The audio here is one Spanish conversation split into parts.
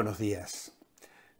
buenos días.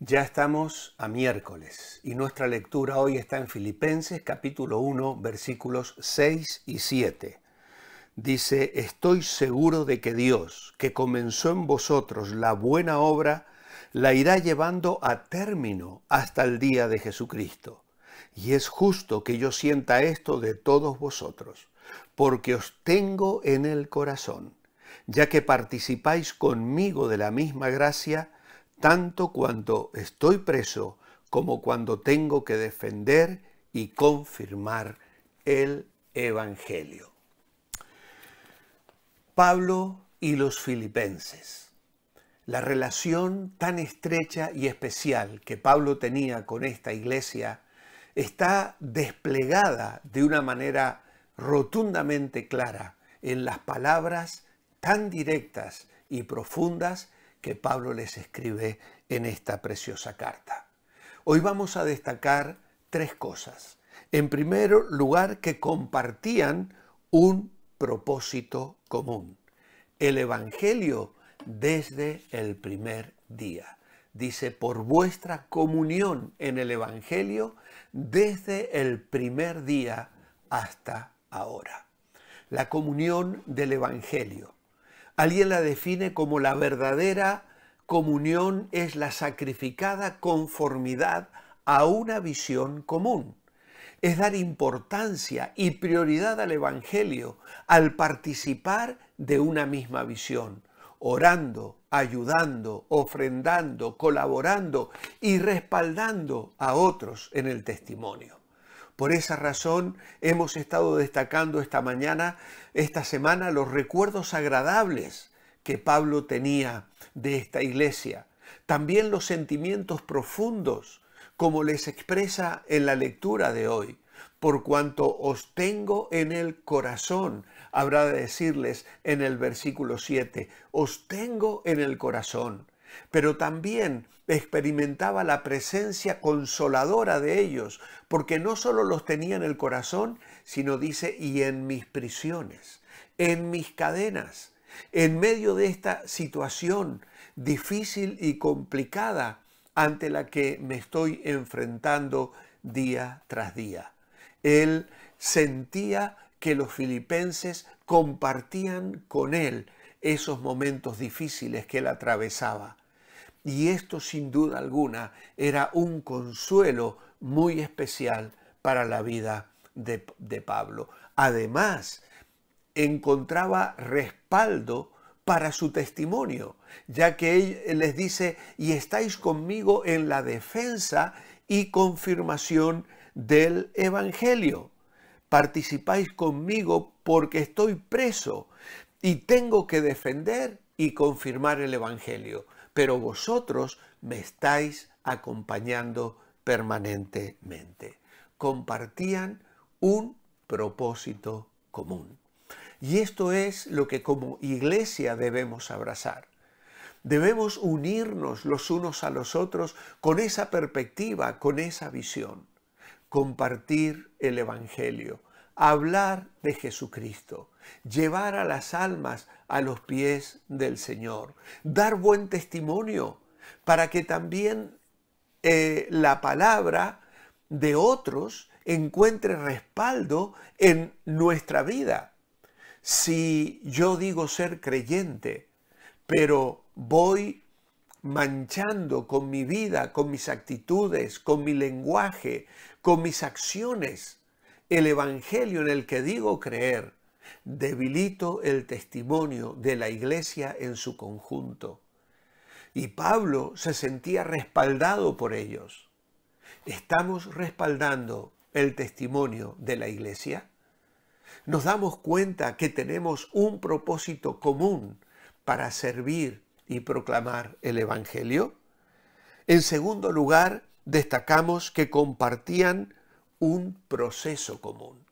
Ya estamos a miércoles y nuestra lectura hoy está en Filipenses capítulo 1 versículos 6 y 7. Dice, estoy seguro de que Dios, que comenzó en vosotros la buena obra, la irá llevando a término hasta el día de Jesucristo. Y es justo que yo sienta esto de todos vosotros, porque os tengo en el corazón, ya que participáis conmigo de la misma gracia tanto cuando estoy preso como cuando tengo que defender y confirmar el Evangelio. Pablo y los filipenses. La relación tan estrecha y especial que Pablo tenía con esta iglesia está desplegada de una manera rotundamente clara en las palabras tan directas y profundas que Pablo les escribe en esta preciosa carta. Hoy vamos a destacar tres cosas. En primer lugar, que compartían un propósito común, el Evangelio desde el primer día. Dice, por vuestra comunión en el Evangelio desde el primer día hasta ahora. La comunión del Evangelio. Alguien la define como la verdadera comunión es la sacrificada conformidad a una visión común. Es dar importancia y prioridad al Evangelio al participar de una misma visión, orando, ayudando, ofrendando, colaborando y respaldando a otros en el testimonio. Por esa razón hemos estado destacando esta mañana, esta semana, los recuerdos agradables que Pablo tenía de esta iglesia. También los sentimientos profundos, como les expresa en la lectura de hoy. Por cuanto os tengo en el corazón, habrá de decirles en el versículo 7, os tengo en el corazón. Pero también experimentaba la presencia consoladora de ellos, porque no solo los tenía en el corazón, sino dice, y en mis prisiones, en mis cadenas, en medio de esta situación difícil y complicada ante la que me estoy enfrentando día tras día. Él sentía que los filipenses compartían con él esos momentos difíciles que él atravesaba. Y esto sin duda alguna era un consuelo muy especial para la vida de, Pablo. Además, encontraba respaldo para su testimonio, ya que él les dice, y estáis conmigo en la defensa y confirmación del Evangelio. Participáis conmigo porque estoy preso y tengo que defender y confirmar el Evangelio pero vosotros me estáis acompañando permanentemente. Compartían un propósito común. Y esto es lo que como iglesia debemos abrazar. Debemos unirnos los unos a los otros con esa perspectiva, con esa visión. Compartir el Evangelio, hablar de Jesucristo, llevar a las almas a los pies del Señor, dar buen testimonio para que también eh, la palabra de otros encuentre respaldo en nuestra vida. Si yo digo ser creyente, pero voy manchando con mi vida, con mis actitudes, con mi lenguaje, con mis acciones, el Evangelio en el que digo creer, debilito el testimonio de la iglesia en su conjunto. Y Pablo se sentía respaldado por ellos. ¿Estamos respaldando el testimonio de la iglesia? Nos damos cuenta que tenemos un propósito común para servir y proclamar el Evangelio. En segundo lugar, destacamos que compartían un proceso común.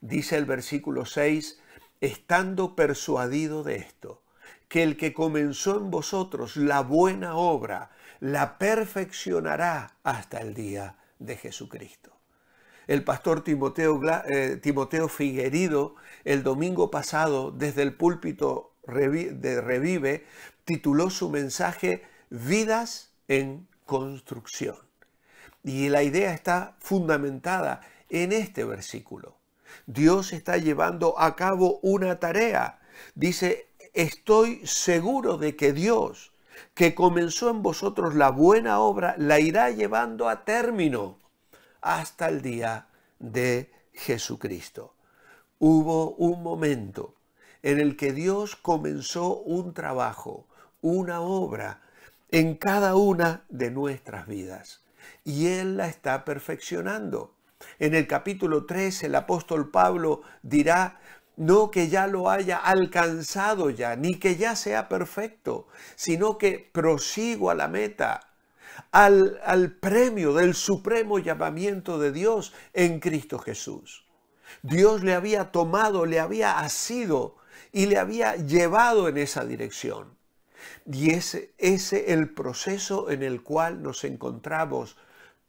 Dice el versículo 6, estando persuadido de esto, que el que comenzó en vosotros la buena obra, la perfeccionará hasta el día de Jesucristo. El pastor Timoteo, eh, Timoteo Figuerido, el domingo pasado, desde el púlpito de Revive, tituló su mensaje Vidas en Construcción. Y la idea está fundamentada en este versículo. Dios está llevando a cabo una tarea. Dice, estoy seguro de que Dios, que comenzó en vosotros la buena obra, la irá llevando a término hasta el día de Jesucristo. Hubo un momento en el que Dios comenzó un trabajo, una obra en cada una de nuestras vidas y Él la está perfeccionando. En el capítulo 13, el apóstol Pablo dirá, no que ya lo haya alcanzado ya, ni que ya sea perfecto, sino que prosigo a la meta, al, al premio del supremo llamamiento de Dios en Cristo Jesús. Dios le había tomado, le había asido y le había llevado en esa dirección. Y ese es el proceso en el cual nos encontramos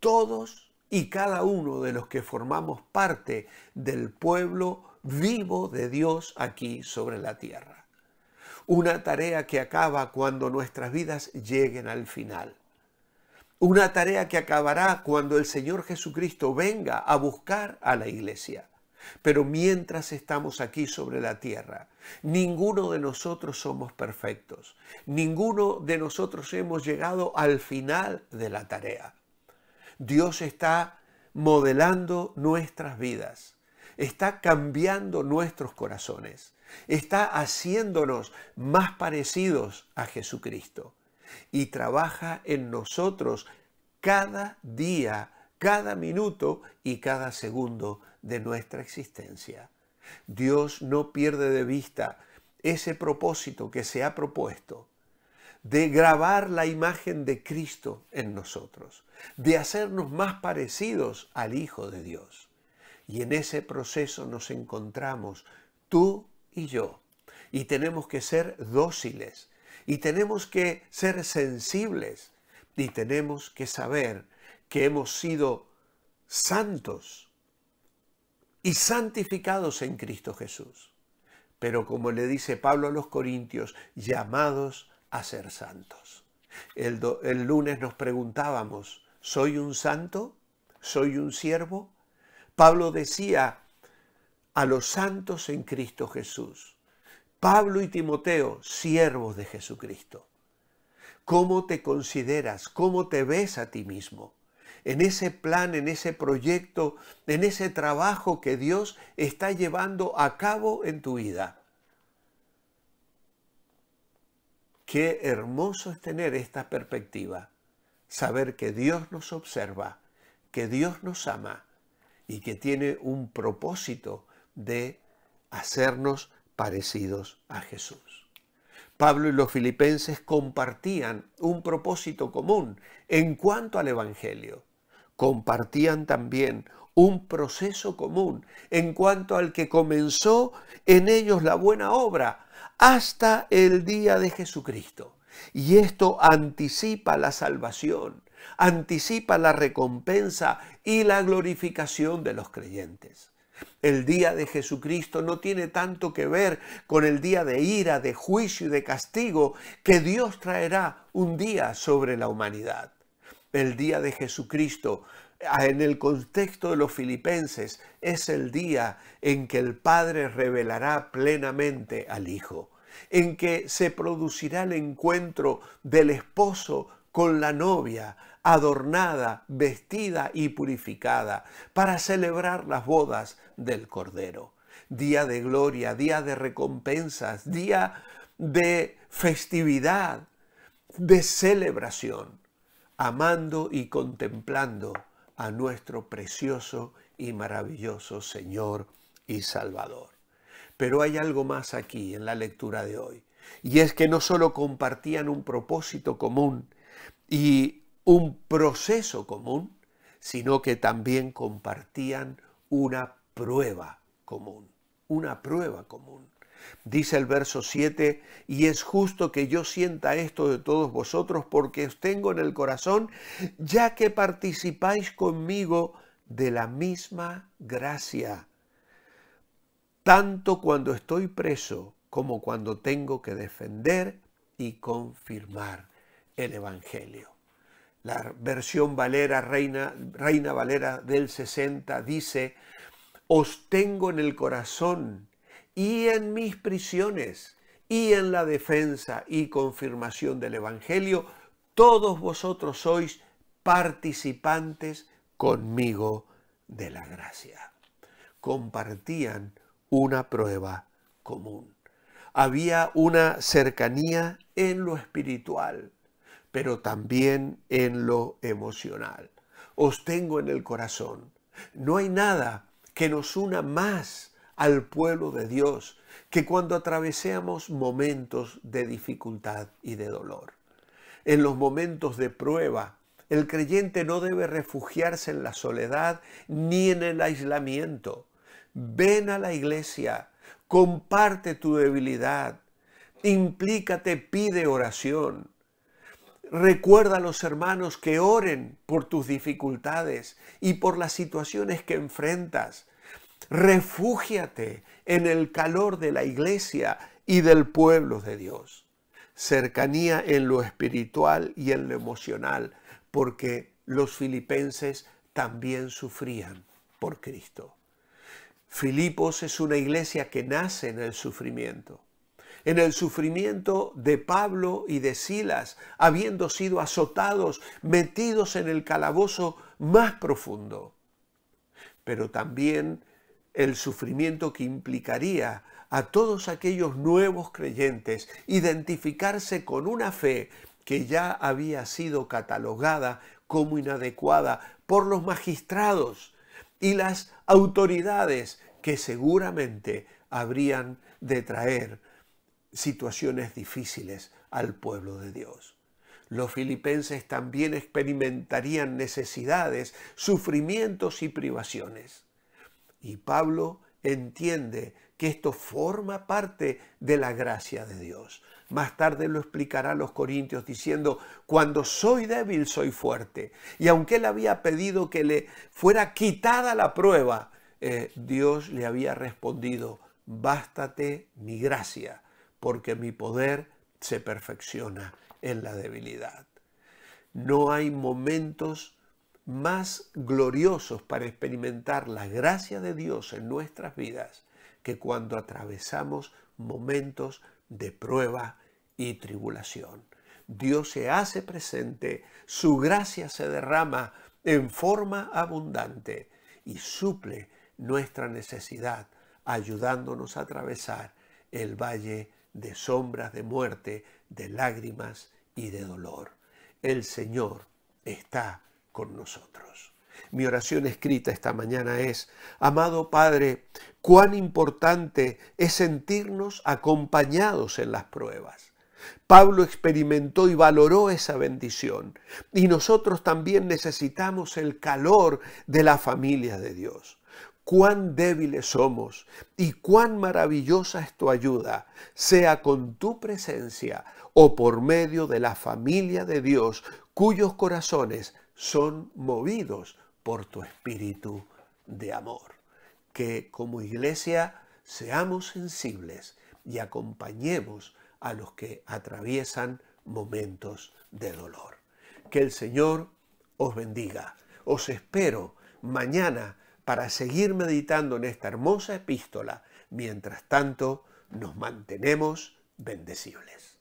todos y cada uno de los que formamos parte del pueblo vivo de Dios aquí sobre la tierra. Una tarea que acaba cuando nuestras vidas lleguen al final. Una tarea que acabará cuando el Señor Jesucristo venga a buscar a la iglesia. Pero mientras estamos aquí sobre la tierra, Ninguno de nosotros somos perfectos. Ninguno de nosotros hemos llegado al final de la tarea. Dios está modelando nuestras vidas, está cambiando nuestros corazones, está haciéndonos más parecidos a Jesucristo y trabaja en nosotros cada día, cada minuto y cada segundo de nuestra existencia. Dios no pierde de vista ese propósito que se ha propuesto de grabar la imagen de Cristo en nosotros, de hacernos más parecidos al Hijo de Dios. Y en ese proceso nos encontramos tú y yo. Y tenemos que ser dóciles, y tenemos que ser sensibles, y tenemos que saber que hemos sido santos y santificados en Cristo Jesús. Pero como le dice Pablo a los Corintios, llamados a ser santos. El, el lunes nos preguntábamos, ¿soy un santo? ¿Soy un siervo? Pablo decía a los santos en Cristo Jesús. Pablo y Timoteo, siervos de Jesucristo. ¿Cómo te consideras? ¿Cómo te ves a ti mismo? en ese plan, en ese proyecto, en ese trabajo que Dios está llevando a cabo en tu vida. Qué hermoso es tener esta perspectiva, saber que Dios nos observa, que Dios nos ama y que tiene un propósito de hacernos parecidos a Jesús. Pablo y los filipenses compartían un propósito común en cuanto al Evangelio compartían también un proceso común en cuanto al que comenzó en ellos la buena obra hasta el día de Jesucristo. Y esto anticipa la salvación, anticipa la recompensa y la glorificación de los creyentes. El día de Jesucristo no tiene tanto que ver con el día de ira, de juicio y de castigo que Dios traerá un día sobre la humanidad el día de Jesucristo. Ah, en el contexto de los filipenses es el día en que el Padre revelará plenamente al Hijo, en que se producirá el encuentro del esposo con la novia, adornada, vestida y purificada, para celebrar las bodas del Cordero. Día de gloria, día de recompensas, día de festividad, de celebración amando y contemplando a nuestro precioso y maravilloso Señor y Salvador. Pero hay algo más aquí en la lectura de hoy, y es que no solo compartían un propósito común y un proceso común, sino que también compartían una prueba común, una prueba común. Dice el verso 7, y es justo que yo sienta esto de todos vosotros porque os tengo en el corazón, ya que participáis conmigo de la misma gracia, tanto cuando estoy preso como cuando tengo que defender y confirmar el Evangelio. La versión Valera, Reina, Reina Valera del 60, dice, os tengo en el corazón y en mis prisiones, y en la defensa y confirmación del Evangelio, todos vosotros sois participantes conmigo de la gracia. Compartían una prueba común. Había una cercanía en lo espiritual, pero también en lo emocional. Os tengo en el corazón. No hay nada que nos una más al pueblo de Dios, que cuando atraveseamos momentos de dificultad y de dolor, en los momentos de prueba, el creyente no debe refugiarse en la soledad ni en el aislamiento. Ven a la iglesia, comparte tu debilidad, implícate, pide oración. Recuerda a los hermanos que oren por tus dificultades y por las situaciones que enfrentas. Refúgiate en el calor de la iglesia y del pueblo de Dios. Cercanía en lo espiritual y en lo emocional, porque los filipenses también sufrían por Cristo. Filipos es una iglesia que nace en el sufrimiento en el sufrimiento de Pablo y de Silas, habiendo sido azotados, metidos en el calabozo más profundo. Pero también el sufrimiento que implicaría a todos aquellos nuevos creyentes identificarse con una fe que ya había sido catalogada como inadecuada por los magistrados y las autoridades que seguramente habrían de traer situaciones difíciles al pueblo de Dios. Los filipenses también experimentarían necesidades, sufrimientos y privaciones. Y Pablo entiende que esto forma parte de la gracia de Dios. Más tarde lo explicará a los Corintios diciendo, cuando soy débil soy fuerte. Y aunque él había pedido que le fuera quitada la prueba, eh, Dios le había respondido, bástate mi gracia, porque mi poder se perfecciona en la debilidad. No hay momentos más gloriosos para experimentar la gracia de Dios en nuestras vidas que cuando atravesamos momentos de prueba y tribulación. Dios se hace presente, su gracia se derrama en forma abundante y suple nuestra necesidad, ayudándonos a atravesar el valle de sombras de muerte, de lágrimas y de dolor. El Señor está nosotros. Mi oración escrita esta mañana es, amado Padre, cuán importante es sentirnos acompañados en las pruebas. Pablo experimentó y valoró esa bendición y nosotros también necesitamos el calor de la familia de Dios. Cuán débiles somos y cuán maravillosa es tu ayuda, sea con tu presencia o por medio de la familia de Dios cuyos corazones son movidos por tu espíritu de amor. Que como iglesia seamos sensibles y acompañemos a los que atraviesan momentos de dolor. Que el Señor os bendiga. Os espero mañana para seguir meditando en esta hermosa epístola. Mientras tanto, nos mantenemos bendecibles.